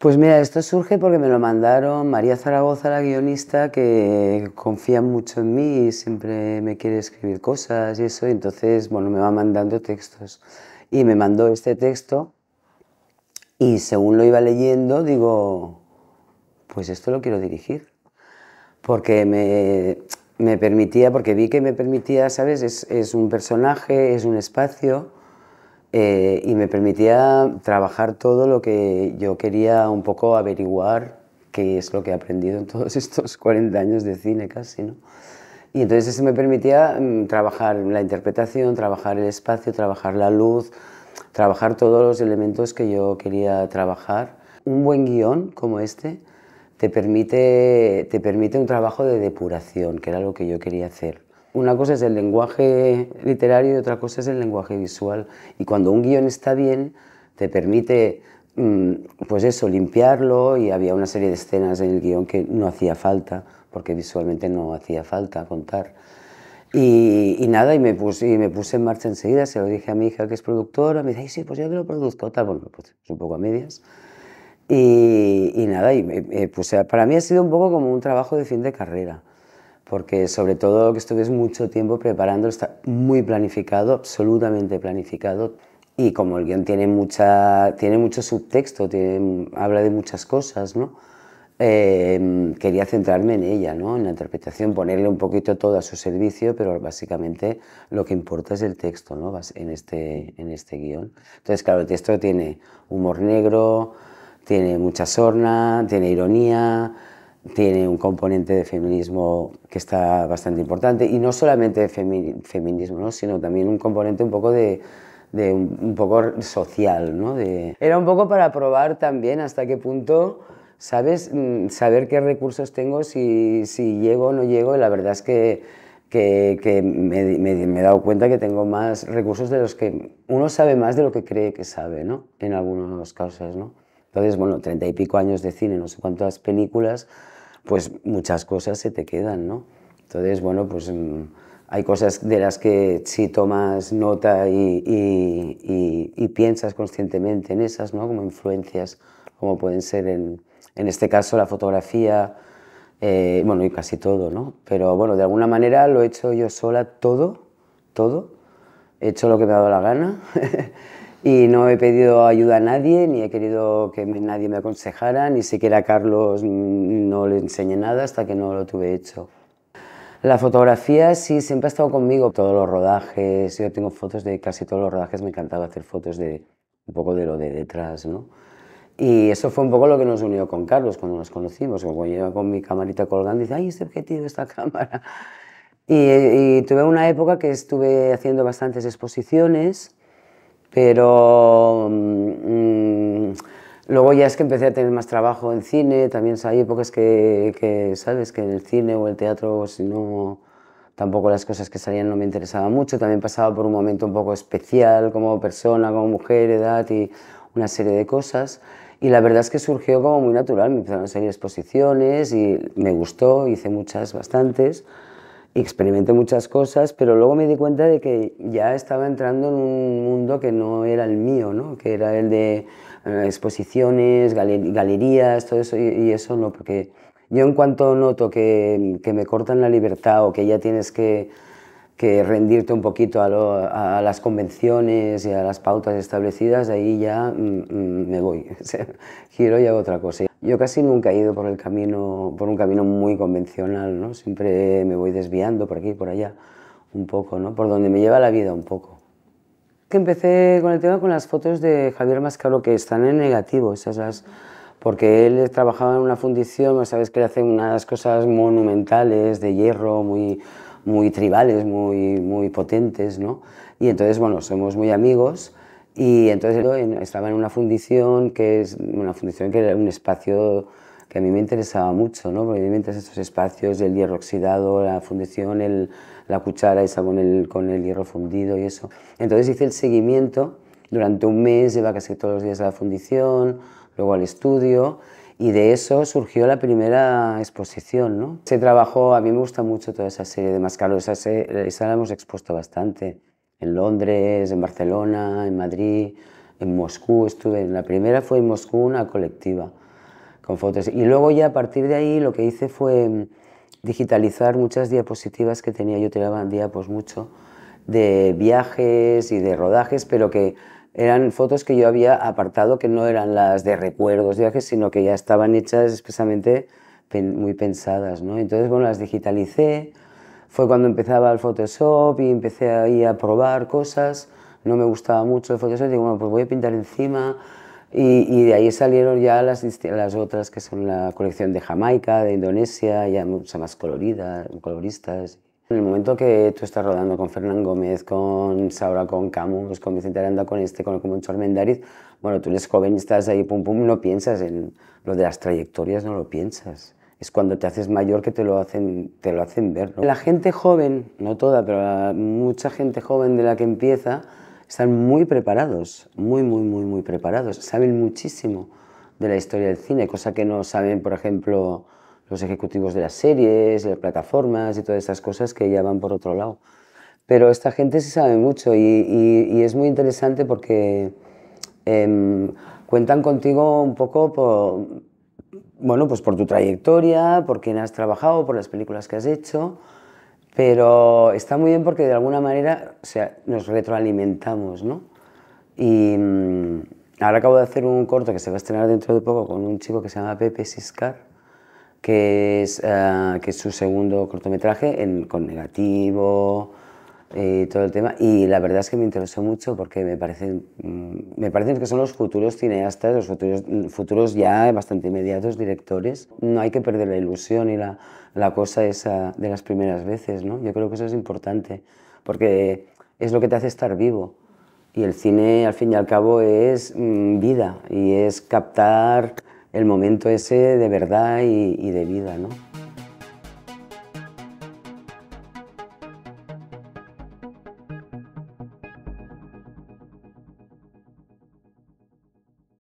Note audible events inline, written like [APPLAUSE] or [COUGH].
Pues mira, esto surge porque me lo mandaron María Zaragoza, la guionista, que confía mucho en mí y siempre me quiere escribir cosas y eso, y entonces, bueno, me va mandando textos. Y me mandó este texto y según lo iba leyendo, digo, pues esto lo quiero dirigir. Porque me, permitía, porque vi que me permitía, ¿sabes? Es, es un personaje, es un espacio eh, y me permitía trabajar todo lo que yo quería un poco averiguar, qué es lo que he aprendido en todos [LAUGHS] estos 40 años de cine casi, ¿no? Y entonces eso me permitía mm, trabajar la interpretación, trabajar el espacio, trabajar la luz, trabajar todos los elementos que yo quería trabajar. Un buen guión como este te permite un trabajo de depuración, que era lo que yo quería hacer una cosa es el lenguaje literario y otra cosa es el lenguaje visual. Y cuando un guión está bien, te permite, mm, pues eso, limpiarlo y había una serie de escenas en el guión que no hacía falta, porque visualmente no hacía falta contar. Y, nada, y me, puse, y me en marcha enseguida, se lo dije a mi hija que es productora, me dice, sí, pues yo te lo produzco, tal, pues un poco a medias. Y, nada, y, para mí ha sido un poco como un trabajo de fin de carrera porque sobre todo que estuve mucho tiempo preparando, está muy planificado, absolutamente planificado. Y como el guión tiene, mucha, tiene mucho subtexto, tiene, habla de muchas cosas, ¿no? Em, quería centrarme en ella, ¿no? en la interpretación, ponerle un poquito todo a su servicio, pero básicamente lo que importa es el texto ¿no? en, este, en este guión. Entonces, claro, el texto tiene humor negro, tiene mucha sorna, tiene ironía, tiene un componente de feminismo que está bastante importante, y no solamente feminismo, sino también un componente un poco de, un, poco social. Era un poco para probar también hasta qué punto, ¿sabes? Mm, saber qué recursos tengo, si, si llego o no llego, y la verdad es que, que, me, he dado cuenta que tengo más recursos de los que uno sabe más de lo que cree que sabe, ¿no? En algunos casos, ¿no? Entonces, bueno, treinta y pico años de cine, no sé cuántas películas, pues muchas cosas se te quedan, ¿no? Entonces, bueno, pues mm, hay cosas de las que si tomas nota y, piensas conscientemente en esas, ¿no? Como influencias, como pueden ser en, este caso la fotografía, eh, bueno, y casi todo, ¿no? Pero bueno, de alguna manera lo he hecho yo sola todo, todo, he hecho lo que me ha dado la gana. [LAUGHS] y no he pedido ayuda a nadie, ni he querido que nadie me aconsejara, ni siquiera Carlos no le enseñé nada hasta que no lo tuve hecho. La fotografía sí, siempre ha estado conmigo. Todos los rodajes, yo tengo fotos de casi todos los rodajes, me encantaba hacer fotos de un poco de lo de detrás, ¿no? Y eso fue un poco lo que nos unió con Carlos cuando nos conocimos. Cuando yo con mi camarita colgando, dice, ay, este objetivo, esta [LAUGHS] cámara. y tuve una época que estuve haciendo bastantes exposiciones pero mm, mm, luego ya es que empecé a tener más trabajo en cine, también hay épocas que, que ¿sabes? Que en el cine o el teatro, si no, tampoco las cosas que salían no me interesaban mucho. También pasaba por un momento un poco especial como persona, como mujer, edad y una serie de cosas. Y la verdad es que surgió como muy natural, me empezaron a salir exposiciones y me gustó, hice muchas, bastantes experimenté muchas cosas, pero luego me di cuenta de que ya estaba entrando en un mundo que no era el mío, ¿no? que era el de eh, exposiciones, galerías, todo eso, y, eso no, porque yo en cuanto noto que, me cortan la libertad o que ya tienes que, rendirte un poquito a, las convenciones y a las pautas establecidas, ahí ya mm, mm, me voy, [LAUGHS] giro y hago otra cosa. Yo casi nunca he ido por, el camino, por un camino muy convencional, ¿no? Siempre me voy desviando por aquí y por allá, un poco, ¿no? Por donde me lleva la vida un poco. Que empecé con el tema con las fotos de Javier Mascaro, que están en negativo, esas, porque él trabajaba en una fundición, sabes que le hacen unas cosas monumentales, de hierro, muy, muy tribales, muy, muy potentes, ¿no? Y entonces, bueno, somos muy amigos y entonces estaba en una fundición que es una fundición que era un espacio que a mí me interesaba mucho, ¿no? porque a mí me interesan esos espacios, el hierro oxidado, la fundición, el, la cuchara esa con el, con el hierro fundido y eso. Entonces hice el seguimiento durante un mes, iba casi todos los días a la fundición, luego al estudio, y de eso surgió la primera exposición. ¿no? se trabajó a mí me gusta mucho toda esa serie de mascaros, esa la hemos expuesto bastante en Londres, en Barcelona, en Madrid, en Moscú estuve. La primera fue en Moscú, una colectiva con fotos. Y luego ya a partir de ahí lo que hice fue mm, digitalizar muchas diapositivas que tenía. Yo tiraba diapos mucho de viajes y de rodajes, pero que eran fotos que yo había apartado que no eran las de recuerdos de viajes, sino que ya estaban hechas expresamente muy pensadas. ¿no? Entonces, bueno, las digitalicé fue cuando empezaba el Photoshop y empecé ahí a probar cosas. No me gustaba mucho el Photoshop. Digo, bueno, pues voy a pintar encima. Y, y de ahí salieron ya las, las otras que son la colección de Jamaica, de Indonesia, ya mucho más colorida, coloristas. En el momento que tú estás rodando con Fernán Gómez, con Saura, con Camus, pues con Vicente Aranda, con este, con el Comuncho bueno, tú eres joven y estás ahí, pum, pum, no piensas en lo de las trayectorias, no lo piensas es cuando te haces mayor que te lo hacen, te lo hacen ver. La gente joven, no toda, pero mucha gente joven de la que empieza, están muy preparados, muy, muy, muy, muy preparados. Saben muchísimo de la historia del cine, cosa que no saben, por ejemplo, los ejecutivos de las series, las plataformas y todas esas cosas que ya van por otro lado. Pero esta gente se sabe mucho y, es muy interesante porque em, cuentan contigo un poco por, bueno, pues por tu trayectoria, por quién has trabajado, por las películas que has hecho, pero está muy bien porque de alguna manera, nos retroalimentamos, ¿no? Y mm, ahora acabo de hacer un corto que se va a estrenar dentro de poco con un chico que se llama Pepe Siscar, que es, eh, que es su segundo cortometraje con negativo, y todo el tema. Y la verdad es que me interesó mucho porque me parecen, mm, me parecen que son los futuros cineastas, los futuros, futuros ya bastante inmediatos directores. No hay que perder la ilusión y la, la cosa esa de las primeras veces, ¿no? Yo creo que eso es importante porque es lo que te hace estar vivo. Y el cine, al fin y al cabo, es mm, vida y es captar el momento ese de verdad y, y de vida, ¿no?